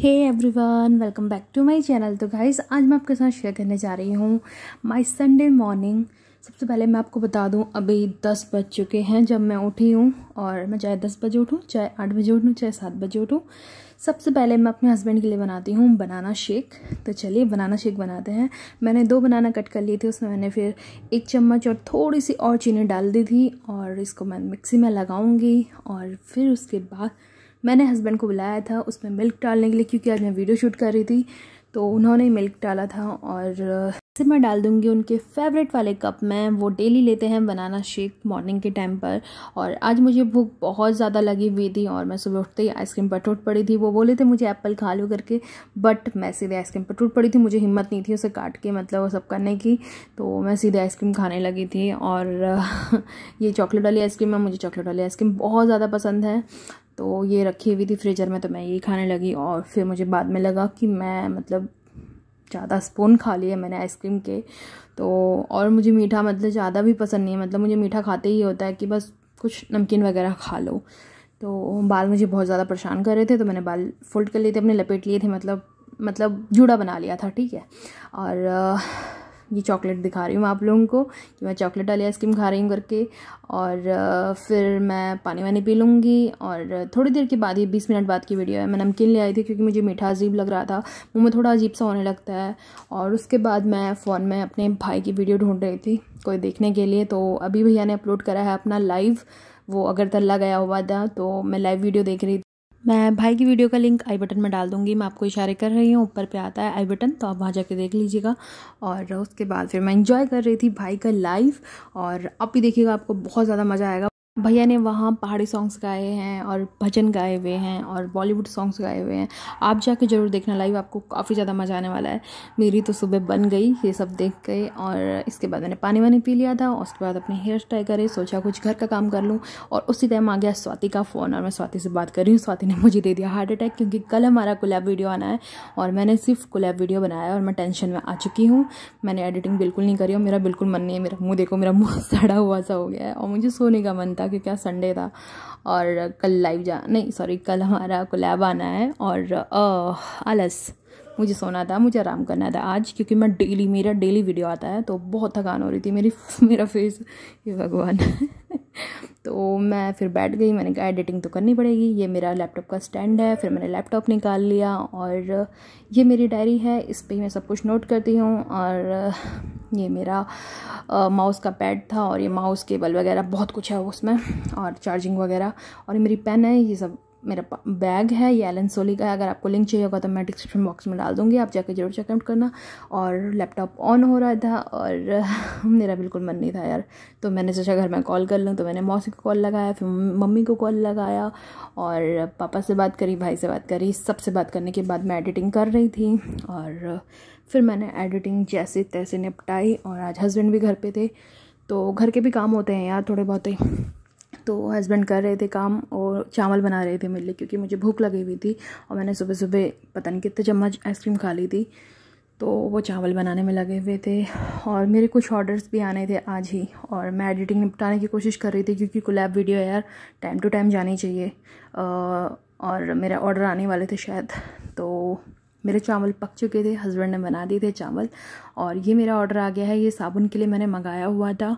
hey everyone welcome back to my channel तो guys आज मैं आपके साथ शेयर करने जा रही हूँ माय संडे मॉर्निंग सबसे पहले मैं आपको बता दूँ अभी दस बज चुके हैं जब मैं उठी हूँ और मैं चाहे दस बजे उठूँ चाहे आठ बजे उठूँ चाहे सात बजे उठूँ सबसे पहले मैं अपने हस्बैंड के लिए बनाती हूँ बनाना शेक तो चलिए बनाना शेक बनाते हैं मैंने दो बनाना कट कर लिए थे उसमें मैंने फिर एक चम्मच और थोड़ी सी और चीनी डाल दी थी और इसको मैं मिक्सी में लगाऊँगी और फिर उसके बाद मैंने हस्बैंड को बुलाया था उसमें मिल्क डालने के लिए क्योंकि आज मैं वीडियो शूट कर रही थी तो उन्होंने मिल्क डाला था और uh, इसे मैं डाल दूंगी उनके फेवरेट वाले कप में वो डेली लेते हैं बनाना शेक मॉर्निंग के टाइम पर और आज मुझे भूख बहुत ज़्यादा लगी हुई थी और मैं सुबह उठते ही आइसक्रीम पर टूट पड़ी थी वो बोले थे मुझे एप्पल खा लो करके बट मैं सीधे आइसक्रीम पर टूट पड़ी थी मुझे हिम्मत नहीं थी उसे काट के मतलब वो सब करने की तो मैं सीधे आइसक्रीम खाने लगी थी और ये चॉकलेट वाली आइसक्रीम है मुझे चॉकलेट वाली आइसक्रीम बहुत ज़्यादा पसंद है तो ये रखी हुई थी फ्रीजर में तो मैं यही खाने लगी और फिर मुझे बाद में लगा कि मैं मतलब ज़्यादा स्पून खा लिए मैंने आइसक्रीम के तो और मुझे मीठा मतलब ज़्यादा भी पसंद नहीं है मतलब मुझे मीठा खाते ही होता है कि बस कुछ नमकीन वगैरह खा लो तो बाल मुझे बहुत ज़्यादा परेशान कर रहे थे तो मैंने बाल फोल्ड कर लिए थे अपने लपेट लिए थे मतलब मतलब जूड़ा बना लिया था ठीक है और ये चॉकलेट दिखा रही हूँ आप लोगों को कि मैं चॉकलेट वाली आइसक्रीम खा रही हूँ करके और फिर मैं पानी वानी पी लूँगी और थोड़ी देर के बाद ये बीस मिनट बाद की वीडियो है मैं नमकीन ले आई थी क्योंकि मुझे मीठा अजीब लग रहा था मुँह में थोड़ा अजीब सा होने लगता है और उसके बाद मैं फ़ोन में अपने भाई की वीडियो ढूँढ रही थी कोई देखने के लिए तो अभी भैया ने अपलोड करा है अपना लाइव वो अगर तल्ला गया हुआ था तो मैं लाइव वीडियो देख रही थी मैं भाई की वीडियो का लिंक आई बटन में डाल दूंगी मैं आपको इशारे कर रही हूँ ऊपर पे आता है आई बटन तो आप वहाँ जाके देख लीजिएगा और उसके बाद फिर मैं इंजॉय कर रही थी भाई का लाइफ और आप भी देखिएगा आपको बहुत ज़्यादा मज़ा आएगा भैया ने वहाँ पहाड़ी सॉन्ग्स गाए हैं और भजन गाए हुए हैं और बॉलीवुड सॉन्ग्स गाए हुए हैं आप जाके ज़रूर देखना लाइव आपको काफ़ी ज़्यादा मज़ा आने वाला है मेरी तो सुबह बन गई ये सब देख के और इसके बाद मैंने पानी वानी पी लिया था उसके बाद अपने हेयर स्टाइल करे सोचा कुछ घर का काम कर लूँ और उसी टाइम आ गया स्वाति का फ़ोन और मैं स्वाति से बात कर रही हूँ स्वाति ने मुझे दे दिया हार्ट अटैक क्योंकि कल हमारा कोलैब वीडियो आना है और मैंने सिर्फ कोलैब वीडियो बनाया और मैं टेंशन में आ चुकी हूँ मैंने एडिटिंग बिल्कुल नहीं करी और मेरा बिल्कुल मन नहीं है मेरा मुँह देखो मेरा मुँह सड़ा हुआ सा हो गया है और मुझे सोने का मन था क्योंकि आज संडे था और कल लाइव जा नहीं सॉरी कल हमारा कोलैब आना है और आलस मुझे सोना था मुझे आराम करना था आज क्योंकि मैं डेली मेरा डेली वीडियो आता है तो बहुत थकान हो रही थी मेरी मेरा फेस ये भगवान तो मैं फिर बैठ गई मैंने कहा एडिटिंग तो करनी पड़ेगी ये मेरा लैपटॉप का स्टैंड है फिर मैंने लैपटॉप निकाल लिया और ये मेरी डायरी है इस पर मैं सब कुछ नोट करती हूँ और ये मेरा माउस का पैड था और ये माउस केबल वगैरह बहुत कुछ है उसमें और चार्जिंग वगैरह और ये मेरी पेन है ये सब मेरा बैग है ये एलन सोली का है अगर आपको लिंक चाहिए होगा तो मैं डिस्क्रिप्शन बॉक्स में डाल दूँगी आप जाके जरूर चेकआउट करना और लैपटॉप ऑन हो रहा था और मेरा बिल्कुल मन नहीं था यार तो मैंने सोचा घर में कॉल कर लूँ तो मैंने मौसी को कॉल लगाया फिर मम्मी को कॉल लगाया और पापा से बात करी भाई से बात करी सबसे बात करने के बाद मैं एडिटिंग कर रही थी और फिर मैंने एडिटिंग जैसे तैसे निपटाई और आज हस्बैंड भी घर पर थे तो घर के भी काम होते हैं यार थोड़े बहुत ही तो हस्बैंड कर रहे थे काम और चावल बना रहे थे मेरे लिए क्योंकि मुझे भूख लगी हुई थी और मैंने सुबह सुबह पता नहीं कितने चम्मच आइसक्रीम खा ली थी तो वो चावल बनाने में लगे हुए थे और मेरे कुछ ऑर्डर्स भी आने थे आज ही और मैं एडिटिंग निपटाने की कोशिश कर रही थी क्योंकि कोलैब वीडियो यार टाइम टू टाइम जानी चाहिए और मेरे ऑर्डर आने वाले थे शायद तो मेरे चावल पक चुके थे हस्बैंड ने बना दिए थे चावल और ये मेरा ऑर्डर आ गया है ये साबुन के लिए मैंने मंगाया हुआ था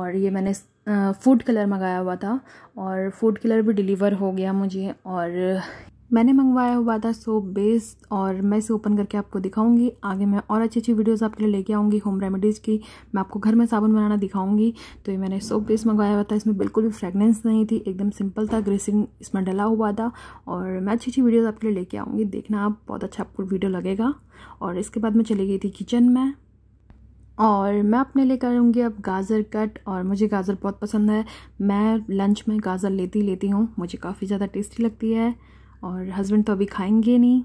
और ये मैंने फूड कलर मंगाया हुआ था और फूड कलर भी डिलीवर हो गया मुझे और मैंने मंगवाया हुआ था सोप बेस और मैं इसे ओपन करके आपको दिखाऊंगी आगे मैं और अच्छी अच्छी वीडियोस आपके लिए लेके आऊँगी होम रेमेडीज़ की मैं आपको घर में साबुन बनाना दिखाऊंगी तो ये मैंने सोप बेस मंगवाया हुआ था इसमें बिल्कुल भी फ्रेगनेंस नहीं थी एकदम सिंपल था ग्रेसिंग इसमें डला हुआ था और मैं अच्छी अच्छी वीडियोज़ आपके लिए लेके आऊँगी देखना आप बहुत अच्छा आपको वीडियो लगेगा और इसके बाद मैं चली गई थी किचन में और मैं अपने लिए करूँगी अब गाजर कट और मुझे गाजर बहुत पसंद है मैं लंच में गाजर लेती लेती हूँ मुझे काफ़ी ज़्यादा टेस्टी लगती है और हस्बैंड तो अभी खाएंगे नहीं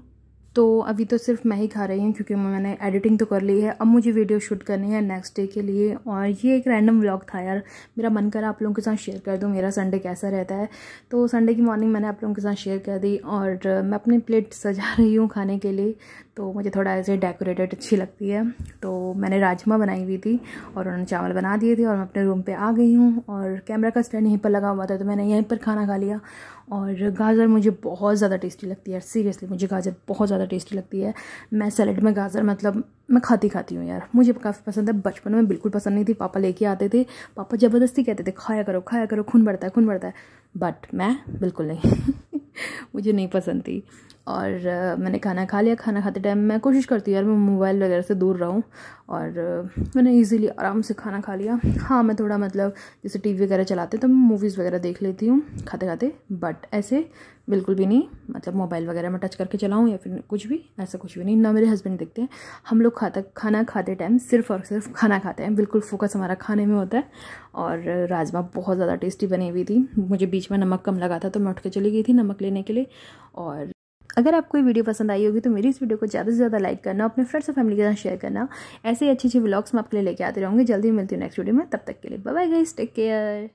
तो अभी तो सिर्फ मैं ही खा रही हूँ क्योंकि मैंने एडिटिंग तो कर ली है अब मुझे वीडियो शूट करनी है नेक्स्ट डे के लिए और ये एक रैंडम व्लॉग था यार मेरा मन करा आप लोगों के साथ शेयर कर दूँ मेरा संडे कैसा रहता है तो संडे की मॉर्निंग मैंने आप लोगों के साथ शेयर कर दी और मैं अपनी प्लेट सजा रही हूँ खाने के लिए तो मुझे थोड़ा ऐसे डेकोरेटेड अच्छी लगती है तो मैंने राजमा बनाई हुई थी और उन्होंने चावल बना दिए थे और मैं अपने रूम पे आ गई हूँ और कैमरा का स्टैंड यहीं पर लगा हुआ था तो मैंने यहीं पर खाना खा लिया और गाजर मुझे बहुत ज़्यादा टेस्टी लगती है सीरियसली मुझे गाजर बहुत ज़्यादा टेस्टी लगती है मैं सैलड में गाजर मतलब मैं खाती खाती हूँ यार मुझे काफ़ी पसंद है बचपन में बिल्कुल पसंद नहीं थी पापा लेके आते थे पापा ज़बरदस्ती कहते थे खाया करो खाया करो खून बढ़ता है खून बढ़ता है बट मैं बिल्कुल नहीं मुझे नहीं पसंद थी और मैंने खाना खा लिया खाना खाते टाइम मैं कोशिश करती हूँ यार मैं मोबाइल वगैरह से दूर रहूँ और मैंने इजीली आराम से खाना खा लिया हाँ मैं थोड़ा मतलब जैसे टीवी वगैरह चलाते तो मैं मूवीज़ वगैरह देख लेती हूँ खाते खाते बट ऐसे बिल्कुल भी नहीं मतलब मोबाइल वगैरह मैं टच करके चलाऊँ या फिर कुछ भी ऐसा कुछ भी नहीं ना मेरे हस्बैंड देखते हैं हम लोग खाता खाना खाते टाइम सिर्फ और सिर्फ खाना खाते हैं बिल्कुल फोकस हमारा खाने में होता है और राजमा बहुत ज़्यादा टेस्टी बनी हुई थी मुझे बीच में नमक कम लगा था तो मैं उठ के चली गई थी नमक लेने के लिए और अगर आपको ये वीडियो पसंद आई होगी तो मेरी इस वीडियो को ज़्यादा से ज़्यादा लाइक करना अपने फ्रेंड्स और फैमिली के साथ शेयर करना ऐसे अच्छे अच्छी अच्छी व्लॉग्स मैं आपके लिए लेके आते रहूँगी जल्दी मिलती हूँ नेक्स्ट वीडियो में तब तक के लिए बाय गाइस टेक केयर